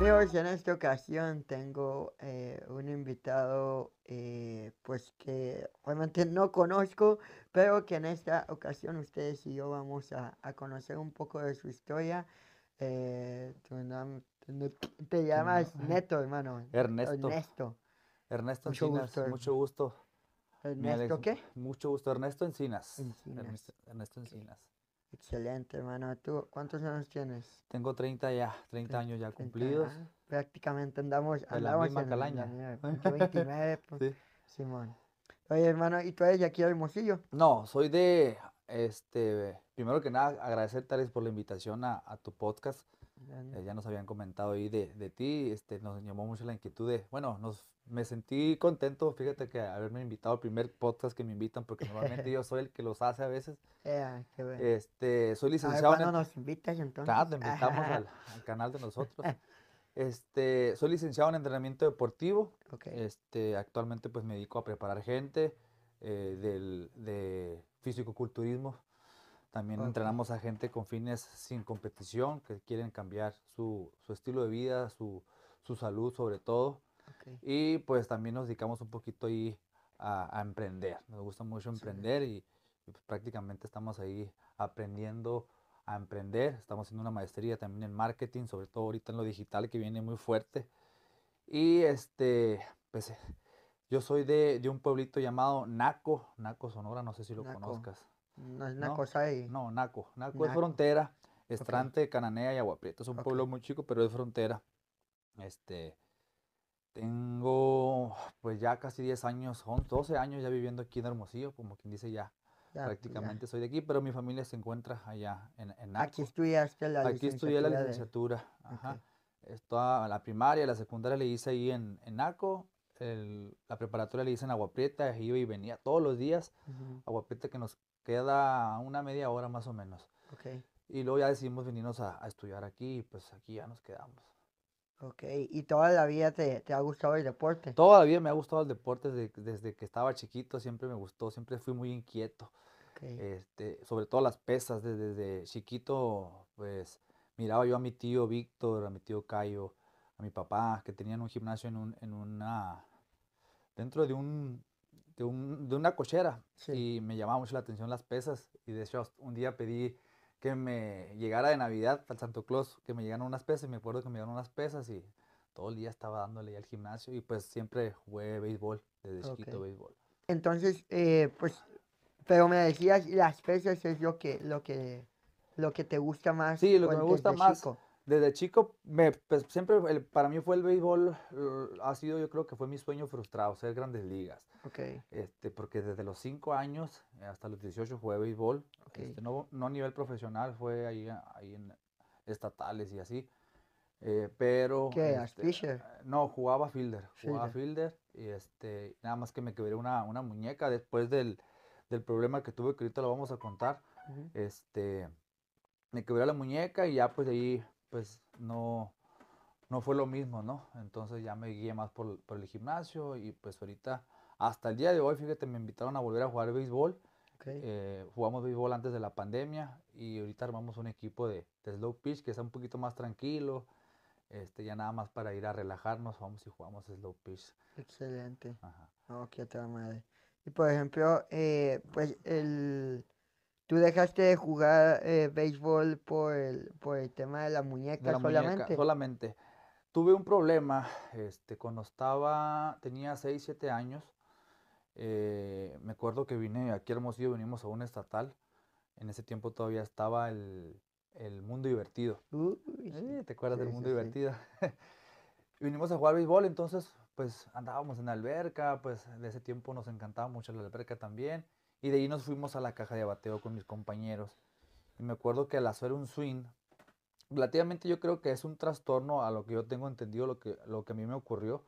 Amigos, en esta ocasión tengo eh, un invitado eh, pues que obviamente no conozco, pero que en esta ocasión ustedes y yo vamos a, conocer un poco de su historia. Eh, te llamas Neto, hermano. Ernesto. Ernesto. Ernesto mucho Encinas, gusto, mucho gusto. ¿Ernesto qué? Mucho gusto, Ernesto Encinas. Ernesto Encinas. Excelente, hermano. ¿Tú cuántos años tienes? Tengo 30 ya, 30 años ya cumplidos. Ah, prácticamente andamos, al en la misma calaña. 29, pues. sí. Simón. Oye, hermano, ¿y tú eres de aquí de Hermosillo? No, soy de, este, primero que nada, agradecerte, Alex, por la invitación a, a tu podcast. Eh, ya nos habían comentado ahí de, ti, este, nos llamó mucho la inquietud de, bueno, me sentí contento, fíjate que haberme invitado al primer podcast que me invitan, porque normalmente yo soy el que los hace a veces. Eh, este, soy licenciado. en nos invitas entonces? te invitamos al, canal de nosotros. Este, soy licenciado en entrenamiento deportivo. Este, actualmente pues me dedico a preparar gente eh, de físico-culturismo también entrenamos a gente con fines sin competición, que quieren cambiar su, estilo de vida, su, su salud sobre todo. Y pues también nos dedicamos un poquito ahí a, emprender. Nos gusta mucho emprender y, pues, prácticamente estamos ahí aprendiendo a emprender. Estamos haciendo una maestría también en marketing, sobre todo ahorita en lo digital que viene muy fuerte. Y este, pues eh, yo soy de, un pueblito llamado Naco, Naco Sonora, no sé si lo conozcas. No es Naco, ahí. No, Naco. Naco, es frontera. Estrante, Cananea y Agua Es un pueblo muy chico, pero es frontera. Este, tengo pues ya casi 10 años, son 12 años ya viviendo aquí en Hermosillo, como quien dice pues, ya. prácticamente soy de aquí, pero mi familia se encuentra allá en, en Naco. Aquí estudiaste la licenciatura. Aquí estudié la licenciatura. Ajá. la primaria, la secundaria le hice ahí en, en Naco. la preparatoria le hice en Agua iba y venía todos los días. Uh que nos Queda una media hora más o menos. Y luego ya decidimos venirnos a, estudiar aquí y pues aquí ya nos quedamos. Ok, ¿y toda la vida te, te ha gustado el deporte? Toda la vida me ha gustado el deporte desde, que estaba chiquito, siempre me gustó, siempre fui muy inquieto. Este, sobre todo las pesas, desde, chiquito pues miraba yo a mi tío Víctor, a mi tío Cayo, a mi papá, que tenían un gimnasio en, un, en una, dentro de un, de, una cochera y me llamaba mucho la atención las pesas. Y de hecho, un día pedí que me llegara de Navidad al Santo Claus, que me llegaron unas pesas. Y me acuerdo que me llegaron unas pesas y todo el día estaba dándole al gimnasio. Y pues siempre jugué béisbol, desde chiquito béisbol. Entonces, eh, pues, pero me decías, las pesas es lo que, lo que, lo que te gusta más. Sí, lo que me gusta más desde chico, pues, siempre para mí fue el béisbol, ha sido yo creo que fue mi sueño frustrado, ser grandes ligas. Okay. Este, porque desde los 5 años hasta los 18 jugué béisbol, este, no, a nivel profesional, fue ahí, ahí en estatales y así. Eh, pero... ¿Qué? Este, no, jugaba fielder, jugaba fielder. y este, nada más que me quebré una, una muñeca después del, problema que tuve, que ahorita lo vamos a contar. Este me quebré la muñeca y ya pues ahí pues no, no fue lo mismo, ¿no? Entonces ya me guié más por, el gimnasio y pues ahorita, hasta el día de hoy, fíjate, me invitaron a volver a jugar béisbol. Eh, jugamos béisbol antes de la pandemia y ahorita armamos un equipo de, slow pitch que está un poquito más tranquilo, este, ya nada más para ir a relajarnos, vamos y jugamos slow pitch. Excelente. Ajá. madre. Y por ejemplo, eh, pues el... ¿Tú dejaste de jugar eh, béisbol por el, por el tema de la muñeca la solamente? solamente. Tuve un problema este, cuando estaba, tenía 6, 7 años. Eh, me acuerdo que vine aquí a Hermosillo, venimos a un estatal. En ese tiempo todavía estaba el, mundo divertido. Eh, ¿Te acuerdas del mundo divertido? vinimos a jugar béisbol, entonces pues andábamos en la alberca, pues de ese tiempo nos encantaba mucho la alberca también. Y de ahí nos fuimos a la caja de bateo con mis compañeros. Y me acuerdo que al hacer un swing, relativamente yo creo que es un trastorno a lo que yo tengo entendido, lo que, lo que a mí me ocurrió.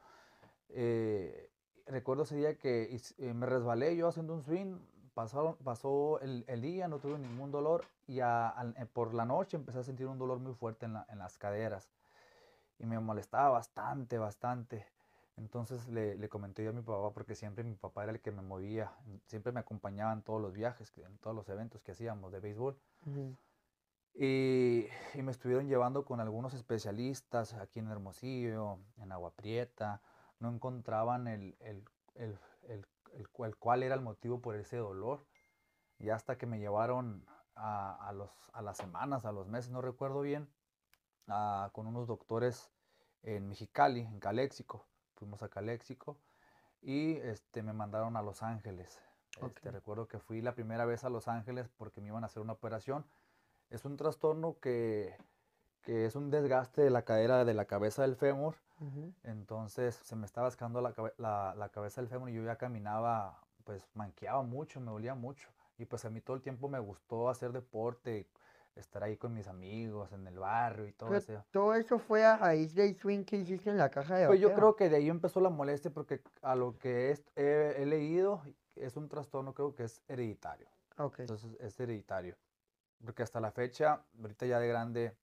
Eh, recuerdo ese día que eh, me resbalé yo haciendo un swing, pasó pasó el, día, no tuve ningún dolor y eh, por la noche empecé a sentir un dolor muy fuerte en las caderas y me molestaba bastante, bastante. Entonces le, comenté yo a mi papá, porque siempre mi papá era el que me movía, siempre me acompañaba en todos los viajes, en todos los eventos que hacíamos de béisbol. y, me estuvieron llevando con algunos especialistas aquí en Hermosillo, en Agua Prieta, no encontraban el, cual, cuál era el motivo por ese dolor. Y hasta que me llevaron a, las semanas, a los meses, no recuerdo bien, con unos doctores en Mexicali, en Caléxico fuimos a Caléxico y este, me mandaron a Los Ángeles. te este, recuerdo que fui la primera vez a Los Ángeles porque me iban a hacer una operación. Es un trastorno que, es un desgaste de la cadera de la cabeza del fémur. Entonces se me estaba escando la, la, cabeza del fémur y yo ya caminaba, pues manqueaba mucho, me dolía mucho. Y pues a mí todo el tiempo me gustó hacer deporte, estar ahí con mis amigos en el barrio y todo eso. Todo eso fue a raíz del swing que hiciste en la caja de Pues yo creo que de ahí empezó la molestia porque a lo que he, leído es un trastorno creo que es hereditario. Entonces es hereditario. Porque hasta la fecha, ahorita ya de grande,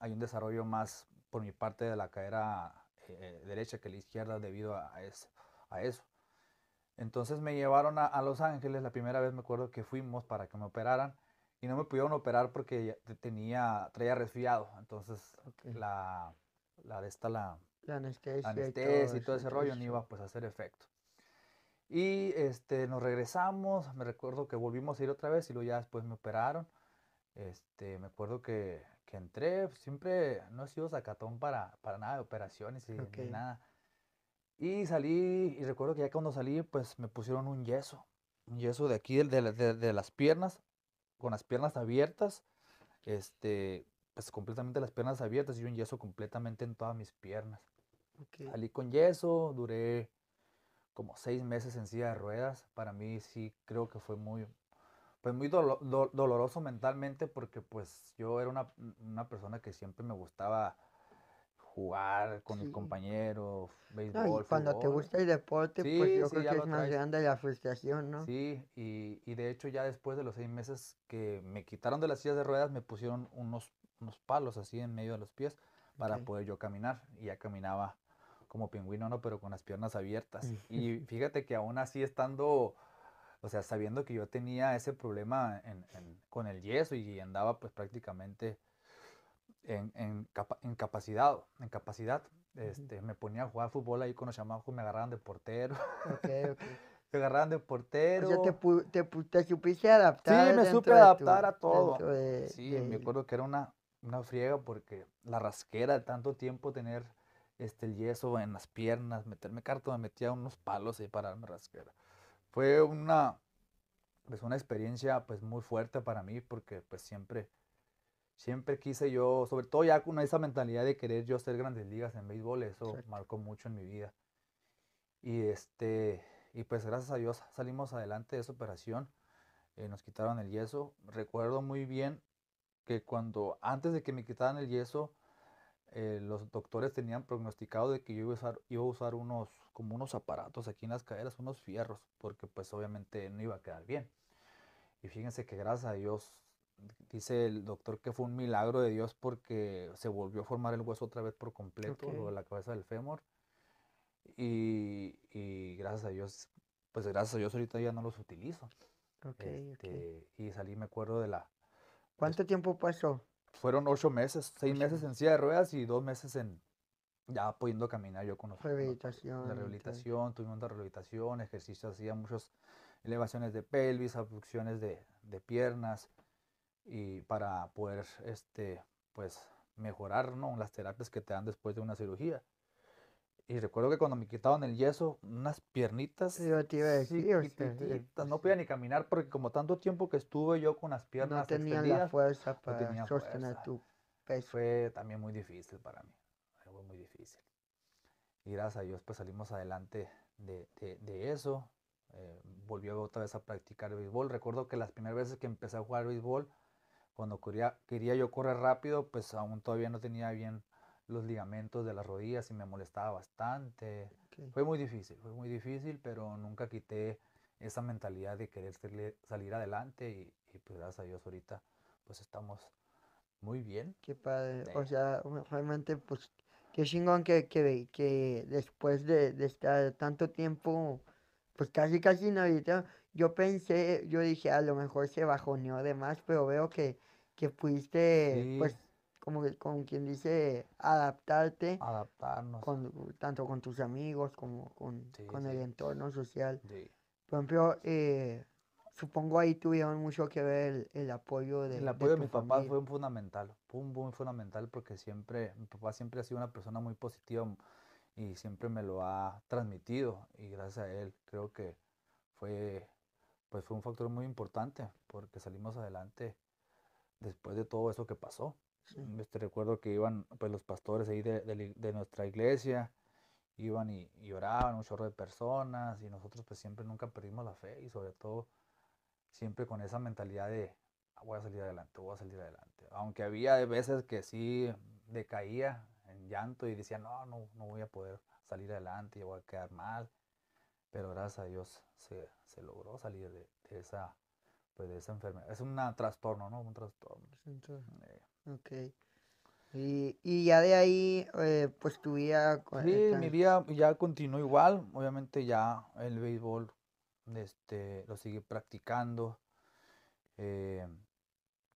hay un desarrollo más por mi parte de la cadera eh, derecha que la izquierda debido a, eso. A eso. Entonces me llevaron a Los Ángeles, la primera vez me acuerdo que fuimos para que me operaran y no me pudieron operar porque tenía, traía resfriado. Entonces, la, la de esta, la, anestesia, y todo, ese rollo no iba pues, a hacer efecto. Y este, nos regresamos, me recuerdo que volvimos a ir otra vez y luego ya después me operaron. Este, me acuerdo que, que entré, pues, siempre no he sido sacatón para, para nada de operaciones y ni nada. Y salí, y recuerdo que ya cuando salí, pues me pusieron un yeso, un yeso de aquí, de, de las piernas, con las piernas abiertas, este, pues completamente las piernas abiertas y un yeso completamente en todas mis piernas. Okay. Salí con yeso, duré como seis meses en silla de ruedas. Para mí sí creo que fue muy, pues muy doloroso mentalmente porque pues yo era una, una persona que siempre me gustaba jugar con el compañero, béisbol. cuando te gusta el deporte, pues yo creo que es más grande la frustración, ¿no? Sí, y, y, de hecho ya después de los seis meses que me quitaron de las sillas de ruedas, me pusieron unos, unos palos así en medio de los pies para poder yo caminar. Y ya caminaba como pingüino, ¿no? Pero con las piernas abiertas. y fíjate que aún así estando... O sea, sabiendo que yo tenía ese problema con el yeso y andaba pues prácticamente en, en, capacidad, en capacidad. Este, Me ponía a jugar fútbol ahí con los chamacos, me agarraban de portero. Okay, me agarraban de portero. O te, te, supiste adaptar. Sí, me supe adaptar a todo. sí, me acuerdo que era una, una friega porque la rasquera de tanto tiempo tener este, el yeso en las piernas, meterme cartón, me metía unos palos ahí para darme rasquera. Fue una, pues, una experiencia pues muy fuerte para mí porque pues siempre siempre quise yo, sobre todo ya con esa mentalidad de querer yo ser grandes ligas en béisbol, eso marcó mucho en mi vida. Y este, y pues gracias a Dios salimos adelante de esa operación. Eh, nos quitaron el yeso. Recuerdo muy bien que cuando antes de que me quitaran el yeso, eh, los doctores tenían pronosticado de que yo iba a usar, iba a usar unos, como unos aparatos aquí en las caderas, unos fierros, porque pues obviamente no iba a quedar bien. Y fíjense que gracias a Dios dice el doctor que fue un milagro de Dios porque se volvió a formar el hueso otra vez por completo, la cabeza del fémur. Y, y, gracias a Dios, pues gracias a Dios ahorita ya no los utilizo. ok este, Y salí, me acuerdo de la... ¿Cuánto tiempo pasó? Fueron ocho meses, seis meses en silla de ruedas y dos meses en ya pudiendo caminar yo con los... Rehabilitación. rehabilitación, tuvimos una rehabilitación, ejercicio, hacía muchas elevaciones de pelvis, abducciones de, de piernas y para poder este, pues, mejorar ¿no? las terapias que te dan después de una cirugía. Y recuerdo que cuando me quitaban el yeso, unas piernitas. Yo eh, no pues, podía eh. ni caminar porque, como tanto tiempo que estuve yo con las piernas. No tenía la fuerza para sostener tu peso. Fue también muy difícil para mí. Fue muy difícil. Y gracias a Dios, pues salimos adelante de, de, eso. Eh, volvió otra vez a practicar béisbol. Recuerdo que las primeras veces que empecé a jugar béisbol, cuando quería, yo correr rápido, pues aún todavía no tenía bien los ligamentos de las rodillas y me molestaba bastante. Fue muy difícil, fue muy difícil, pero nunca quité esa mentalidad de querer salir adelante y, pues gracias a Dios ahorita pues estamos muy bien. Qué padre, o sea, realmente pues qué chingón que, que, después de, estar tanto tiempo pues casi casi inhabilitado yo pensé, yo dije, a lo mejor se bajoneó de más, pero veo que, que pudiste, pues, como, con quien dice, adaptarte. Adaptarnos. tanto con tus amigos como con, con el entorno social. Por ejemplo, eh, supongo ahí tuvieron mucho que ver el, apoyo de El apoyo de, mi papá fue fue fundamental, fue muy fundamental porque siempre, mi papá siempre ha sido una persona muy positiva y siempre me lo ha transmitido y gracias a él creo que fue pues fue un factor muy importante porque salimos adelante después de todo eso que pasó. Este, recuerdo que iban pues los pastores ahí de, nuestra iglesia, iban y, lloraban oraban un chorro de personas y nosotros pues siempre nunca perdimos la fe y sobre todo siempre con esa mentalidad de ah, voy a salir adelante, voy a salir adelante. Aunque había veces que sí decaía en llanto y decía no, no, no voy a poder salir adelante, yo voy a quedar mal pero gracias a Dios se, logró salir de, esa pues, esa enfermedad. Es un trastorno, ¿no? Un trastorno. Eh. Ok. Y, ya de ahí, eh, pues tu vida... Sí, mi vida ya continuó igual. Obviamente ya el béisbol este, lo sigue practicando. Eh,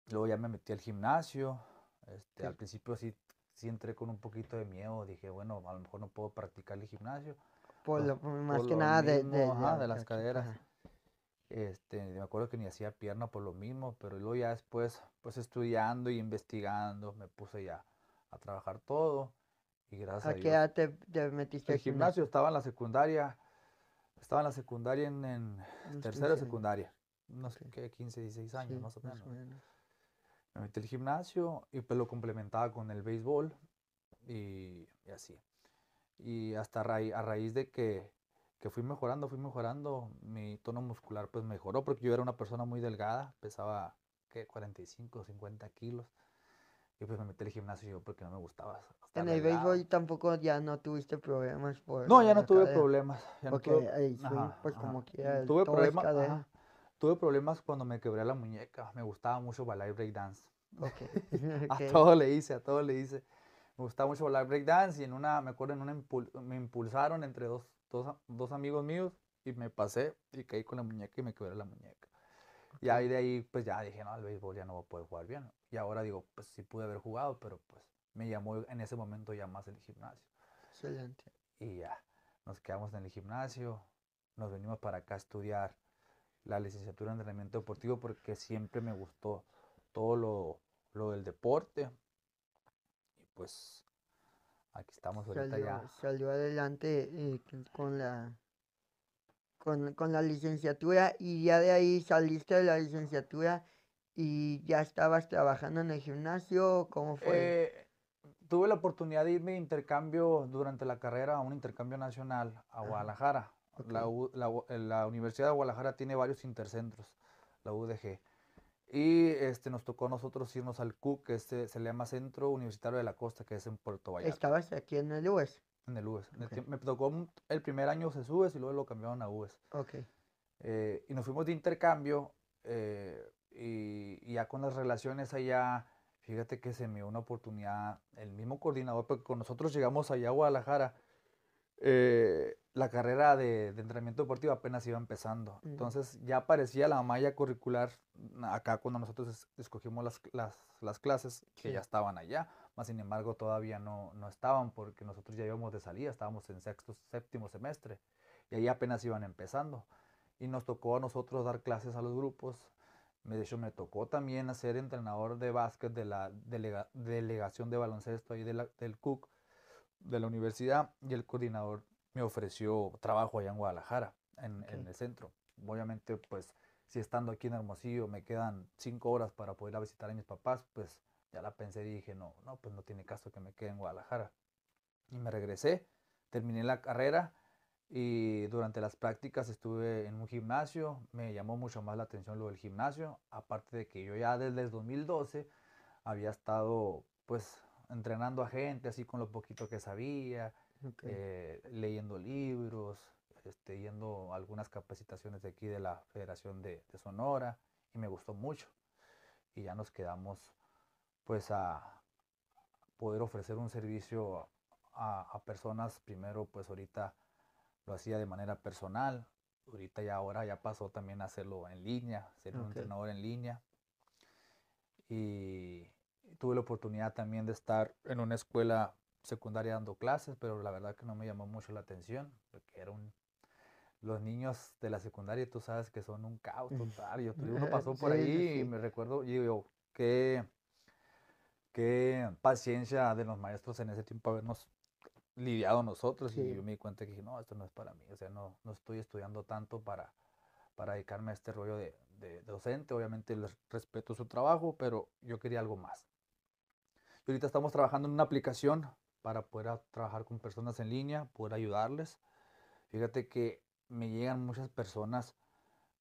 luego ya me metí al gimnasio. Este, Al principio sí, sí entré con un poquito de miedo. Dije, bueno, a lo mejor no puedo practicar el gimnasio. Por más que nada de, de, ah, las caderas. Este, me acuerdo que ni hacía pierna por lo mismo, pero luego ya después, pues estudiando y investigando, me puse ya a trabajar todo. Y gracias a, qué edad te, metiste? El gimnasio? estaba en la secundaria, estaba en la secundaria en, en tercera secundaria, No sé qué, 15, 16 años más o menos. Me metí al gimnasio y pues lo complementaba con el béisbol y, y así y hasta a, raíz de que, que, fui mejorando, fui mejorando, mi tono muscular pues mejoró porque yo era una persona muy delgada, pesaba ¿qué? 45, 50 kilos. Y pues me metí al gimnasio yo porque no me gustaba. En el béisbol tampoco ya no tuviste problemas No, ya no tuve problemas. Ya tuve... pues como tuve problemas, cuando me quebré la muñeca. Me gustaba mucho bailar y breakdance. a todo le hice, a todo le hice me gustaba mucho break breakdance y en una, me acuerdo, en una me impulsaron entre dos, dos, amigos míos y me pasé y caí con la muñeca y me quebré la muñeca. Y ahí de ahí, pues ya dije, no, el béisbol ya no va a poder jugar bien. Y ahora digo, pues sí pude haber jugado, pero pues me llamó en ese momento ya más el gimnasio. Excelente. Y ya, nos quedamos en el gimnasio, nos venimos para acá a estudiar la licenciatura en entrenamiento deportivo porque siempre me gustó todo lo, lo del deporte pues aquí estamos ahorita salió, ya. Salió adelante eh, con la con, la licenciatura y ya de ahí saliste de la licenciatura y ya estabas trabajando en el gimnasio, ¿cómo fue? Eh, tuve la oportunidad de irme de intercambio durante la carrera a un intercambio nacional a Guadalajara. la, la Universidad de Guadalajara tiene varios intercentros, la UDG. Y este, nos tocó a nosotros irnos al CUC, que este, se le llama Centro Universitario de la Costa, que es en Puerto Vallarta. ¿Estabas aquí en el UES? En el UES. Me tocó el primer año se U.S. y luego lo cambiaron a UES. Ok. Eh, y nos fuimos de intercambio eh, y, ya con las relaciones allá, fíjate que se me dio una oportunidad, el mismo coordinador, porque con nosotros llegamos allá a Guadalajara, eh, la carrera de, entrenamiento deportivo apenas iba empezando. Entonces ya aparecía la malla curricular acá cuando nosotros escogimos las, clases que ya estaban allá. Más sin embargo, todavía no, estaban porque nosotros ya íbamos de salida, estábamos en sexto, séptimo semestre. Y ahí apenas iban empezando. Y nos tocó a nosotros dar clases a los grupos. De hecho, me tocó también hacer entrenador de básquet de la delegación de baloncesto ahí del CUC de la universidad y el coordinador me ofreció trabajo allá en Guadalajara, en, el centro. Obviamente, pues, si estando aquí en Hermosillo me quedan cinco horas para poder a visitar a mis papás, pues ya la pensé y dije, no, no, pues no tiene caso que me quede en Guadalajara. Y me regresé, terminé la carrera y durante las prácticas estuve en un gimnasio, me llamó mucho más la atención lo del gimnasio, aparte de que yo ya desde 2012 había estado pues entrenando a gente así con lo poquito que sabía, eh, leyendo libros, este, yendo algunas capacitaciones de aquí de la Federación de, Sonora y me gustó mucho. Y ya nos quedamos pues a poder ofrecer un servicio a, personas. Primero pues ahorita lo hacía de manera personal, ahorita ya ahora ya pasó también a hacerlo en línea, ser un entrenador en línea. Y tuve la oportunidad también de estar en una escuela secundaria dando clases, pero la verdad que no me llamó mucho la atención, porque era un... Los niños de la secundaria, tú sabes que son un caos mm. total. Yo, uno eh, pasó por ahí y me recuerdo, y digo, qué, qué paciencia de los maestros en ese tiempo habernos lidiado nosotros y yo me di cuenta que dije, no, esto no es para mí, o sea, no, no estoy estudiando tanto para, para dedicarme a este rollo de, de docente, obviamente les respeto su trabajo, pero yo quería algo más. Y ahorita estamos trabajando en una aplicación para poder trabajar con personas en línea, poder ayudarles. Fíjate que me llegan muchas personas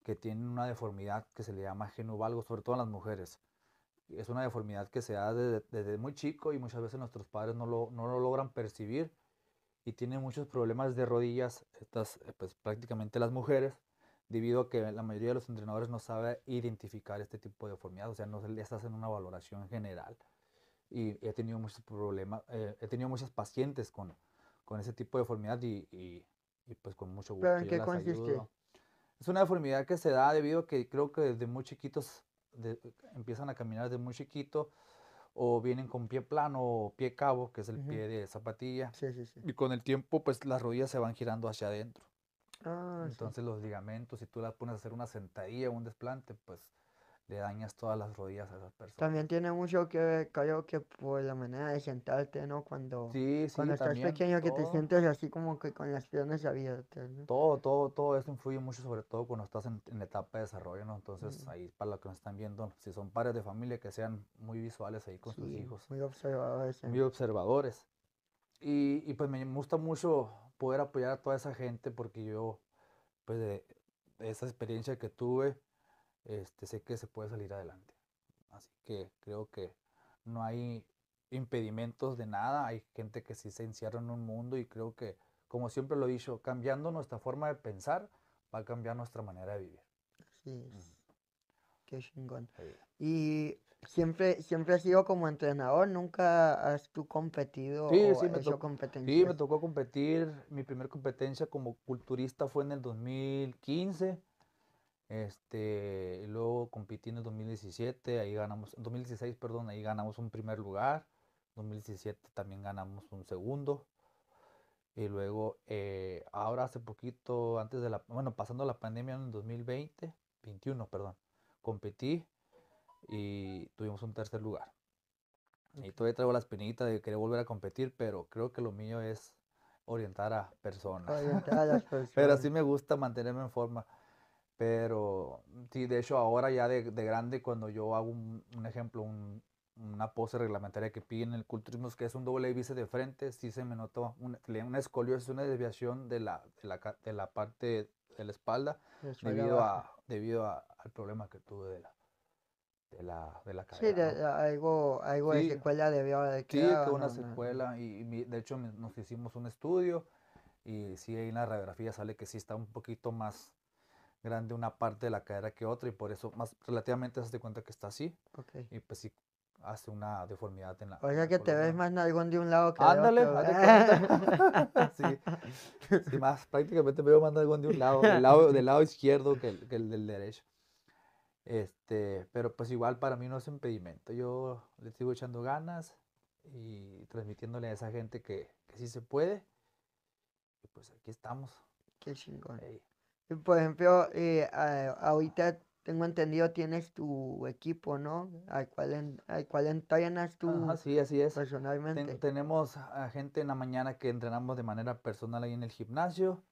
que tienen una deformidad que se le llama genuvalgo, sobre todo las mujeres. Es una deformidad que se da desde, muy chico y muchas veces nuestros padres no lo, logran percibir y tienen muchos problemas de rodillas, eh, pues, prácticamente las mujeres, debido a que la mayoría de los entrenadores no sabe identificar este tipo de deformidad, o sea, no se les hacen una valoración general y he tenido muchos problemas, eh, he tenido muchas pacientes con, con ese tipo de deformidad y, y, pues con mucho gusto. ¿Pero en qué consiste? Es una deformidad que se da debido a que creo que desde muy chiquitos empiezan a caminar desde muy chiquito o vienen con pie plano o pie cabo, que es el pie de zapatilla. Sí, sí, sí. Y con el tiempo pues las rodillas se van girando hacia adentro. Ah, Entonces los ligamentos, si tú las pones a hacer una sentadilla o un desplante, pues le dañas todas las rodillas a esas personas. También tiene mucho que ver, creo que por la manera de sentarte, ¿no? Cuando, sí, cuando estás pequeño, que te sientes así como que con las piernas abiertas, Todo, todo, todo eso influye mucho, sobre todo cuando estás en, etapa de desarrollo, ¿no? Entonces, mm. ahí para los que nos están viendo, si son padres de familia, que sean muy visuales ahí con sus hijos. Muy observadores. ¿eh? Muy observadores. Y, y pues me gusta mucho poder apoyar a toda esa gente porque yo, pues de esa experiencia que tuve, este, sé que se puede salir adelante. Así que creo que no hay impedimentos de nada, hay gente que sí se encierra en un mundo y creo que, como siempre lo he dicho, cambiando nuestra forma de pensar va a cambiar nuestra manera de vivir. Sí, Qué chingón. Y siempre, siempre has sido como entrenador, nunca has tú competido sí, sí, me tocó Sí, me tocó competir. Mi primera competencia como culturista fue en el 2015 este, luego Compití en el 2017, ahí ganamos, 2016, perdón, ahí ganamos un primer lugar. 2017 también ganamos un segundo. Y luego, eh, ahora hace poquito, antes de la, bueno, pasando la pandemia en 2020, 21, perdón, competí y tuvimos un tercer lugar. Y todavía traigo las pinitas de querer volver a competir, pero creo que lo mío es orientar a personas. personas. pero sí me gusta mantenerme en forma. Pero sí, de hecho ahora ya de, grande, cuando yo hago un, ejemplo, una pose reglamentaria que piden el culturismo, que es un doble vice de frente, sí se me notó una, una escoliosis, una desviación de la, de la, parte de la espalda debido, a, debido al problema que tuve de la, de la, cadera. Sí, algo, algo de secuela debió haber quedado. Sí, que una secuela, Y, y, de hecho nos hicimos un estudio y sí, ahí en la radiografía sale que sí está un poquito más grande una parte de la cadera que otra y por eso más relativamente se hace cuenta que está así. Y pues sí hace una deformidad en la. O sea que te ves más nalgón de un lado que Ándale, otro. sí. sí, más prácticamente veo más nalgón de un lado, del lado, izquierdo que del derecho. Este, pero pues igual para mí no es impedimento. Yo le estoy echando ganas y transmitiéndole a esa gente que, que sí se puede. Y pues aquí estamos. Qué chingón. Por ejemplo, eh, ahorita tengo entendido tienes tu equipo, ¿no? Al cual, en, al cual entrenas tú sí, así es. personalmente. tenemos a gente en la mañana que entrenamos de manera personal ahí en el gimnasio.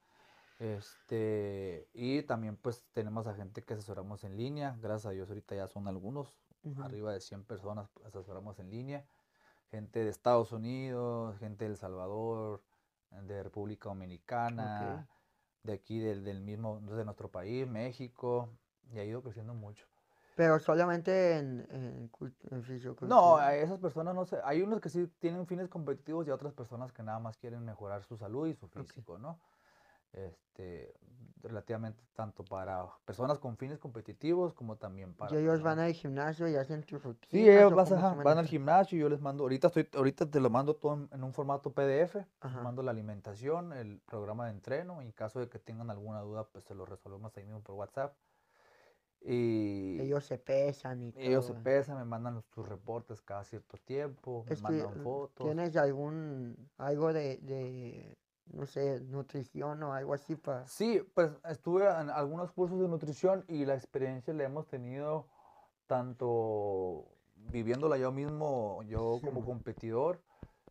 Este, y también pues tenemos a gente que asesoramos en línea. Gracias a Dios ahorita ya son algunos, arriba de 100 personas pues, asesoramos en línea. Gente de Estados Unidos, gente de El Salvador, de República Dominicana de aquí, del, mismo, desde nuestro país, México, y ha ido creciendo mucho. Pero solamente en, en, en No, esas personas no sé. Hay unos que sí tienen fines competitivos y otras personas que nada más quieren mejorar su salud y su físico, ¿no? este, relativamente tanto para personas con fines competitivos como también para... ellos van al gimnasio y hacen tu rutina. Sí, ellos van al gimnasio y yo les mando, ahorita, estoy, ahorita te lo mando todo en, un formato PDF, mando la alimentación, el programa de entreno, en caso de que tengan alguna duda, pues se lo resolvemos ahí mismo por WhatsApp. Y ellos se pesan y Ellos se pesan, me mandan tus reportes cada cierto tiempo, me mandan mm, fotos. ¿Tienes algún, algo de no sé, nutrición o algo así Sí, pues estuve en algunos cursos de nutrición y la experiencia la hemos tenido tanto viviéndola yo mismo, yo como competidor,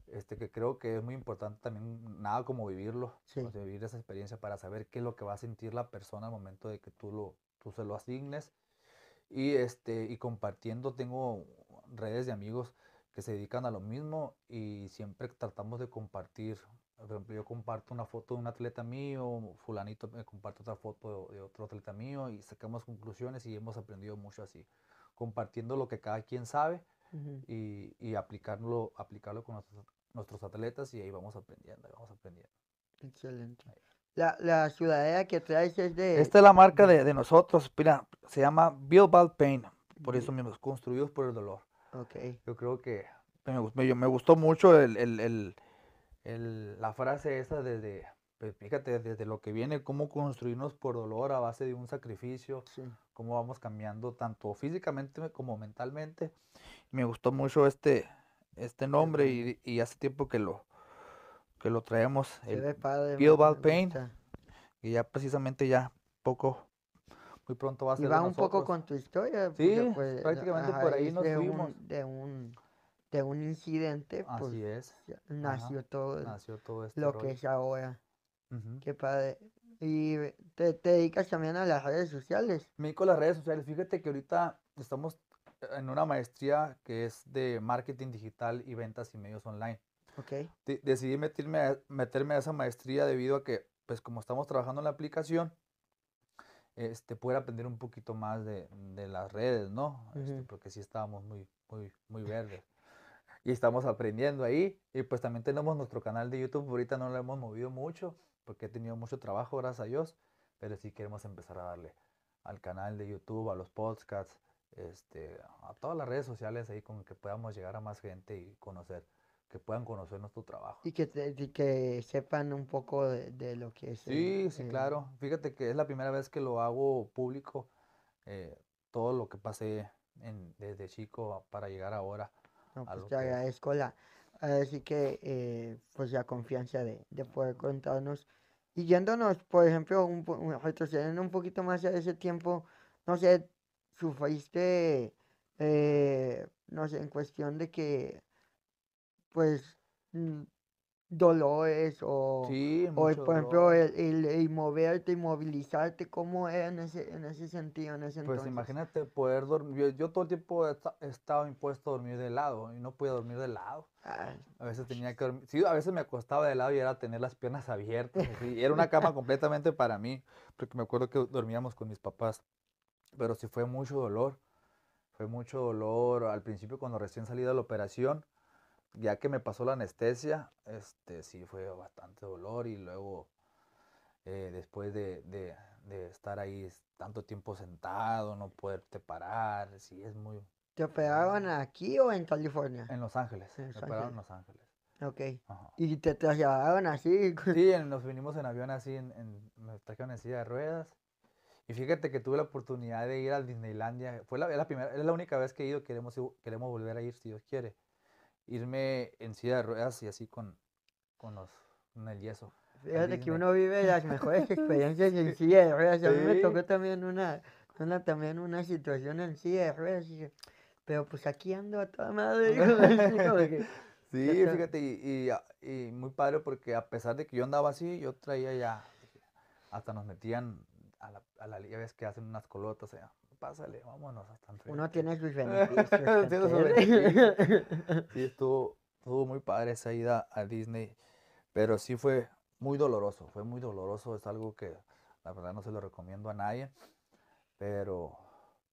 este, que creo que es muy importante también, nada como vivirlo, vivir esa experiencia para saber qué es lo que va a sentir la persona al momento de que tú, lo, tú se lo asignes. Y, este, y compartiendo, tengo redes de amigos que se dedican a lo mismo y siempre tratamos de compartir por ejemplo, yo comparto una foto de un atleta mío, fulanito me comparte otra foto de, otro atleta mío y sacamos conclusiones y hemos aprendido mucho así, compartiendo lo que cada quien sabe y, y, aplicarlo, aplicarlo con nuestros, atletas y ahí vamos aprendiendo, vamos aprendiendo. Excelente. La, la ciudadela que traes es de... Esta es la marca de, de nosotros, mira, se llama Bilbao Pain, por eso mismo, construidos por el dolor. Ok. Yo creo que me, gustó mucho el, el la frase esa desde, pues, fíjate, desde lo que viene, cómo construirnos por dolor a base de un sacrificio, cómo vamos cambiando tanto físicamente como mentalmente. Me gustó mucho este, este nombre y, hace tiempo que lo, que lo traemos, el padre, Pain, y ya precisamente ya poco muy pronto va a ser. Y va un poco con tu historia. Sí, pues, prácticamente por ahí nos fuimos. de un de un incidente, pues, Así es. nació todo, nació todo esto. lo que es ahora. Qué padre. ¿Y te, dedicas también a las redes sociales? Me dedico a las redes sociales. Fíjate que ahorita estamos eh, en una maestría que es de marketing digital y ventas y medios online. Ok decidí meterme a, meterme a esa maestría debido a que, pues como estamos trabajando en la aplicación, este, poder aprender un poquito más de, de las redes, ¿no? Este, porque sí estábamos muy, muy, muy verdes y estamos aprendiendo ahí. Y pues también tenemos nuestro canal de YouTube, ahorita no lo hemos movido mucho porque he tenido mucho trabajo, gracias a Dios, pero sí queremos empezar a darle al canal de YouTube, a los podcasts, este, a todas las redes sociales ahí con que podamos llegar a más gente y conocer, que puedan conocer nuestro trabajo. Y que, que sepan un poco de, lo que es. Sí, sí, claro. Fíjate que es la primera vez que lo hago público, eh, todo lo que pasé desde chico para llegar ahora. No, pues te agradezco la, así que eh, pues la confianza de, poder contarnos. Y yéndonos, por ejemplo, un, retrocediendo un poquito más a ese tiempo, no sé, sufriste, eh, no sé, en cuestión de que, pues, mm, dolores o, por ejemplo, el, moverte y movilizarte, ¿cómo era en ese, en ese sentido, en ese pues entonces? Pues imagínate poder dormir, yo, todo el tiempo he, estado impuesto a dormir de lado y no podía dormir de lado. Ah, a veces tenía que dormir, sí, a veces me acostaba de lado y era tener las piernas abiertas, y era una cama completamente para mí, porque me acuerdo que dormíamos con mis papás, pero sí fue mucho dolor, fue mucho dolor al principio cuando recién salí de la operación, ya que me pasó la anestesia, este sí fue bastante dolor y luego eh, después de, estar ahí tanto tiempo sentado, no poderte parar, sí es muy... ¿Te operaban aquí o en California? En Los Ángeles, en operaron en Los Ángeles. Ok. ¿Y te trasladaron así? Sí, nos vinimos en avión así, en, nos trajeron en silla de ruedas. Y fíjate que tuve la oportunidad de ir al Disneylandia. Fue la, primera, es la única vez que he ido. Queremos, queremos volver a ir si Dios quiere irme en silla de ruedas y así con, con, los, el yeso. Fíjate que uno vive las mejores experiencias en silla de ruedas. A mí me tocó también una, también una situación en silla de ruedas. pero pues aquí ando a toda madre. sí, fíjate, ah, y, muy padre porque a pesar de que yo andaba así, yo traía ya, hasta nos metían a la, a la que hacen unas colotas sea, pásale, vámonos Uno tiene sus beneficios. Sí, estuvo, muy padre esa ida a Disney, pero sí fue muy doloroso, fue muy doloroso, es algo que la verdad no se lo recomiendo a nadie, pero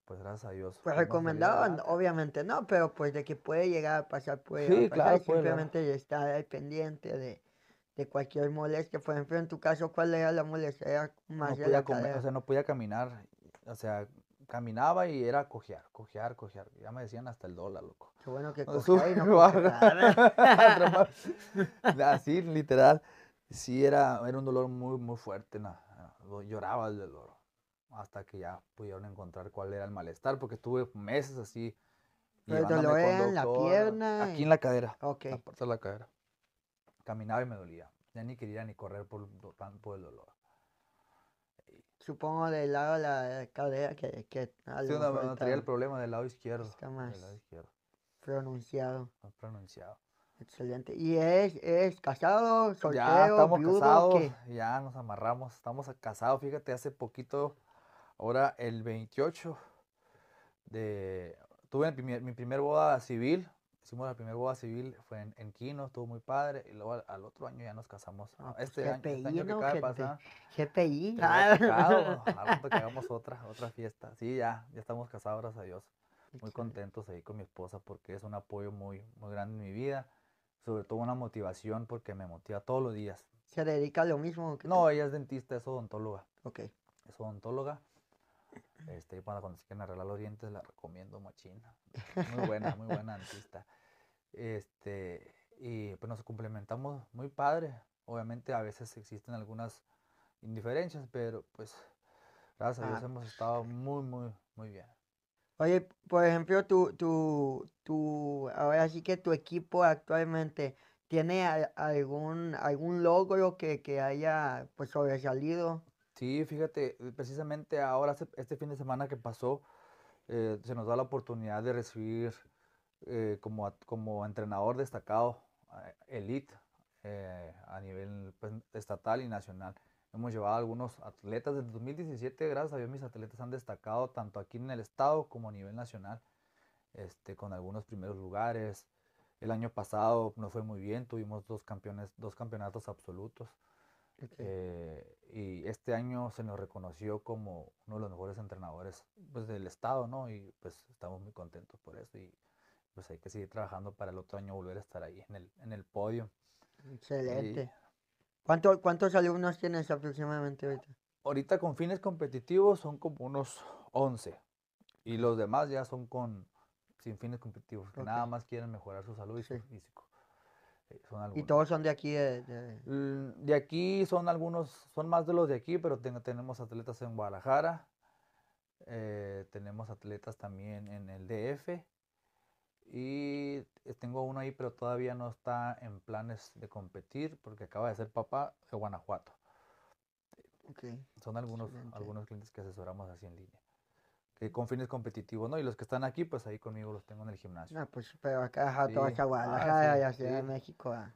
pues gracias a Dios. Pues recomendado, obviamente no, pero pues de que puede llegar a pasar, puede sí, claro, simplemente estar pendiente de, de cualquier molestia. Por ejemplo, en tu caso, ¿cuál era la molestia? Más no podía o sea, no podía caminar, o sea, caminaba y era cojear, cojear, cojear. Ya me decían hasta el dólar, loco. Qué bueno que y no Así, literal. Sí, era, era un dolor muy, muy fuerte. No, lloraba el dolor. Hasta que ya pudieron encontrar cuál era el malestar, porque estuve meses así. ¿El dolor en la pierna. Aquí en la cadera. Ok. La la cadera. Caminaba y me dolía. Ya ni quería ni correr por, por el dolor supongo del lado de la cadera que... que sí, no, tenía el problema del lado izquierdo. Está más pronunciado. pronunciado. Excelente. ¿Y es, es casado, soltero, Ya estamos casados, ya nos amarramos, estamos casados. Fíjate, hace poquito, ahora el 28 de... Tuve mi, mi primer boda civil, hicimos la primera boda civil, fue en, Quino, estuvo muy padre, y luego al, otro año ya nos casamos. Ah, pues, este, GPI, año, este, año, que acaba de pasar. GPI. Ah. hagamos otra, otra fiesta. Sí, ya, ya estamos casados, gracias a Dios. Muy contentos ahí con mi esposa porque es un apoyo muy, muy grande en mi vida. Sobre todo una motivación porque me motiva todos los días. ¿Se dedica a lo mismo? No, ella es dentista, es odontóloga. Ok. Es odontóloga. Y este, cuando se quieren arreglar los dientes, la recomiendo machina. Muy buena, muy buena artista este, y pues nos complementamos muy padre. Obviamente a veces existen algunas indiferencias, pero pues gracias ah. hemos estado muy, muy, muy bien. Oye, por ejemplo, tu, ahora que tu equipo actualmente, ¿tiene algún, algún logro que, que haya pues, sobresalido? Sí, fíjate, eh, precisamente ahora, este, este fin de semana que pasó, eh, se nos da la oportunidad de recibir eh, como, entrenador destacado, elite, a nivel pues, estatal y nacional. Hemos llevado algunos atletas desde 2017, gracias a Dios mis atletas han destacado tanto aquí en el estado como a nivel nacional, este, con algunos primeros lugares. El año pasado no fue muy bien, tuvimos dos, campeones, dos campeonatos absolutos. Eh, y este año se nos reconoció como uno de los mejores entrenadores pues, del estado, ¿no? Y pues estamos muy contentos por eso y pues hay que seguir trabajando para el otro año volver a estar ahí en el, en el podio. Excelente. ¿Cuántos alumnos tienes aproximadamente ahorita? Ahorita con fines competitivos son como unos 11 y los demás ya son con sin fines competitivos, que nada más quieren mejorar su salud y su físico. Eh, y todos son de aquí. De, aquí son algunos, son más de los de aquí, pero tenemos atletas en Guadalajara, eh, tenemos atletas también en el DF. Y eh, tengo uno ahí, pero todavía no está en planes de competir porque acaba de ser papá de Guanajuato. Son algunos, algunos clientes que asesoramos así en línea con fines competitivos, ¿no? Y los que están aquí, pues ahí conmigo los tengo en el gimnasio. Ah, pues, pero acá, Guadalajara, ah, de México, a,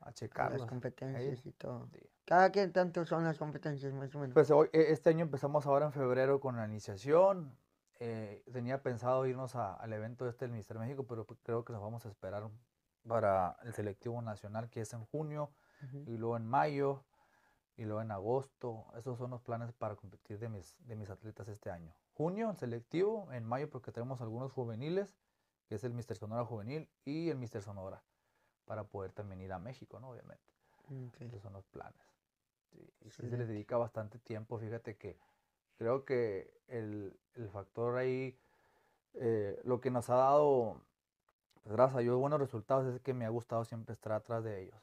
a checar las competencias y todo. Cada quien tanto son las competencias, más o menos. Pues hoy, e, este año empezamos ahora en febrero con la iniciación. Eh, tenía pensado irnos al evento este del Ministerio de México, pero pues, creo que nos vamos a esperar para el selectivo nacional, que es en junio, y luego en mayo, y luego en agosto. Esos son los planes para competir de mis, de mis atletas este año junio selectivo, en mayo porque tenemos algunos juveniles, que es el Mister Sonora Juvenil y el Mister Sonora, para poder también ir a México, ¿no? Obviamente. Esos son los planes. y se les dedica bastante tiempo, fíjate que creo que el, el factor ahí, eh, lo que nos ha dado, pues, gracias a Dios, buenos resultados es que me ha gustado siempre estar atrás de ellos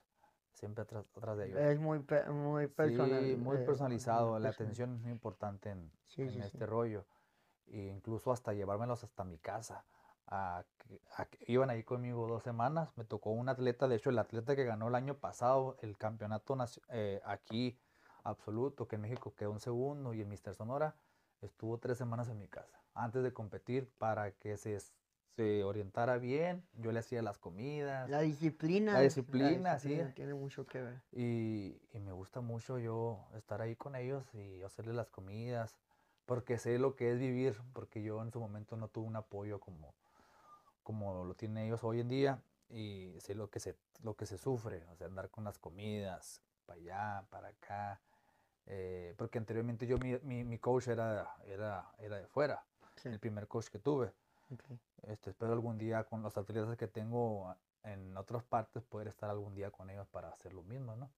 siempre atrás, atrás, de ellos. Es muy, muy personal. muy eh, personalizado. la atención es muy importante en, este rollo. E incluso hasta llevármelos hasta mi casa. iban ahí conmigo dos semanas, me tocó un atleta, de hecho el atleta que ganó el año pasado el campeonato eh, aquí absoluto, que en México quedó un segundo y el Mister Sonora estuvo tres semanas en mi casa antes de competir para que se, se orientara bien, yo le hacía las comidas. La disciplina. La disciplina, sí. Tiene mucho que ver. Y, y, me gusta mucho yo estar ahí con ellos y hacerles las comidas, porque sé lo que es vivir, porque yo en su momento no tuve un apoyo como, como lo tienen ellos hoy en día y sé lo que se, lo que se sufre, o sea, andar con las comidas, para allá, para acá, eh, porque anteriormente yo, mi, coach era, era, era de fuera, el primer coach que tuve. Este, espero algún día con los atletas que tengo en otras partes poder estar algún día con ellos para hacer lo mismo, ¿no?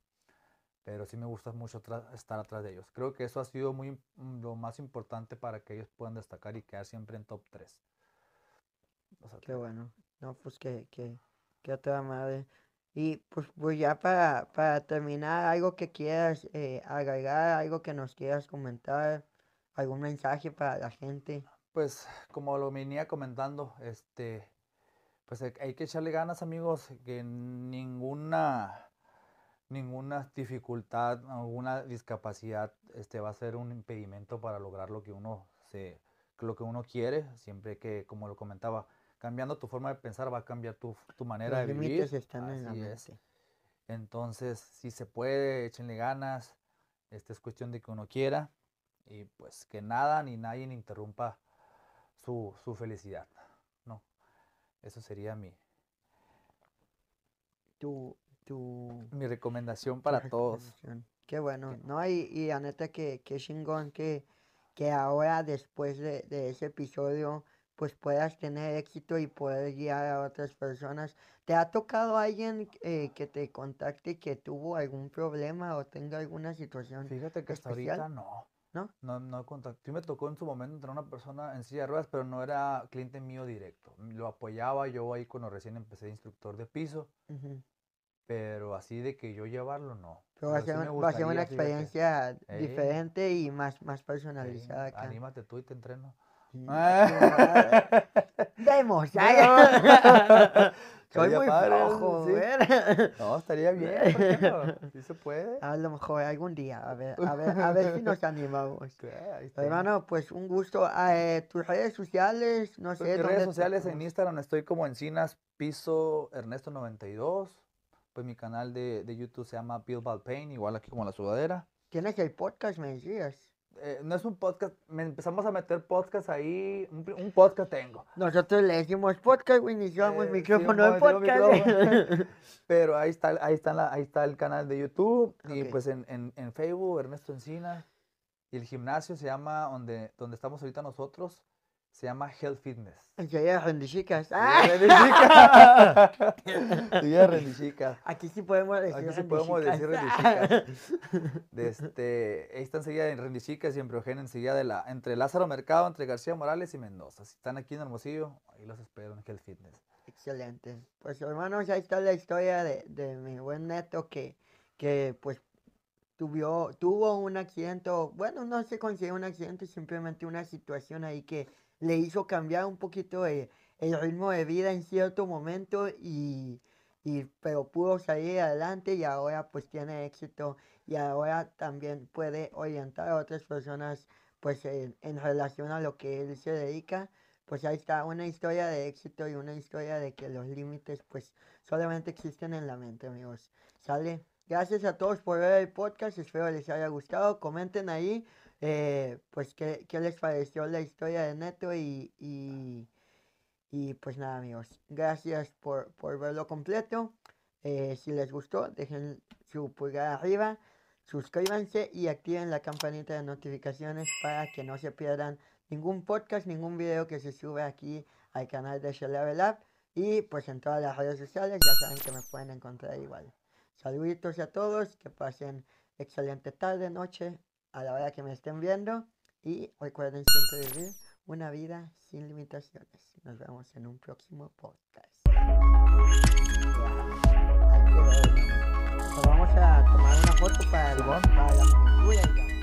pero sí me gusta mucho estar atrás de ellos. Creo que eso ha sido muy, mm, lo más importante para que ellos puedan destacar y quedar siempre en top 3. qué bueno. No, pues que, que, otra madre. Y pues, pues ya para, terminar, algo que quieras eh, agregar, algo que nos quieras comentar, algún mensaje para la gente. Pues como lo venía comentando, este, pues hay que echarle ganas amigos, que ninguna ninguna dificultad, alguna discapacidad este, va a ser un impedimento para lograr lo que uno, se, lo que uno quiere, siempre que, como lo comentaba, cambiando tu forma de pensar va a cambiar tu, manera de vivir. Los límites están en la Entonces, si se puede, échenle ganas. Esta es cuestión de que uno quiera y pues que nada ni nadie interrumpa su, su felicidad. No, eso sería mi... Tu, mi recomendación para todos. Qué bueno, ¿no? Y, y neta que, que chingón que, que ahora después de, de, ese episodio pues puedas tener éxito y poder guiar a otras personas. ¿Te ha tocado alguien eh, que te contacte que tuvo algún problema o tenga alguna situación? Fíjate que hasta ahorita no. ¿No? No, no contacté. me tocó en su momento entrar una persona en silla de ruedas, pero no era cliente mío directo. Lo apoyaba yo ahí cuando recién empecé de instructor de piso. Uh pero así de que yo llevarlo, no. Pero va, a ser, una experiencia diferente y más, más personalizada. anímate tú y te entreno. Soy muy flojo, No, estaría bien, ¿por se puede? A lo mejor algún día, a ver, a ver, a ver si nos animamos. Hermano, pues un gusto. Ah, eh, tus redes sociales, no pues sé. redes sociales en Instagram estoy como Encinas Piso Ernesto92 pues mi canal de, YouTube se llama Bill Balpain, igual aquí como la sudadera. Tienes el podcast, me decías. Eh, no es un podcast, me empezamos a meter podcast ahí, un, podcast tengo. Nosotros le decimos podcast, güey, iniciamos el eh, micrófono de podcast. Pero ahí está, ahí, está la, ahí está el canal de YouTube y pues en, Facebook, Ernesto Encina. Y el gimnasio se llama, donde, donde estamos ahorita nosotros, se llama Health Fitness. Ya, ya, rendichicas. ¡Ah! rendichicas. Aquí sí podemos decir Aquí sí decir rendichicas. este, ahí están seguidas en rendichicas y en Priogena, enseguida de la, entre Lázaro Mercado, entre García Morales y Mendoza. Si están aquí en Hermosillo, ahí los espero en Health Fitness. Excelente. Pues hermanos, ahí está la historia de, mi buen neto que, que pues tuvo, tuvo un accidente, bueno, no se considera un accidente, simplemente una situación ahí que le hizo cambiar un poquito el, ritmo de vida en cierto momento y, pero pudo salir adelante y ahora pues tiene éxito y ahora también puede orientar a otras personas pues en, relación a lo que él se dedica pues ahí está una historia de éxito y una historia de que los límites pues solamente existen en la mente amigos sale gracias a todos por ver el podcast espero les haya gustado comenten ahí eh, pues que les pareció la historia de Neto y, y, pues nada amigos, gracias por, por verlo completo. Eh, si les gustó, dejen su pulgar arriba, suscríbanse y activen la campanita de notificaciones para que no se pierdan ningún podcast, ningún video que se sube aquí al canal de Shellave y pues en todas las redes sociales ya saben que me pueden encontrar igual. Saluditos a todos, que pasen excelente tarde, noche a la hora que me estén viendo y recuerden siempre vivir una vida sin limitaciones. Nos vemos en un próximo podcast. vamos a tomar una foto para, el, para la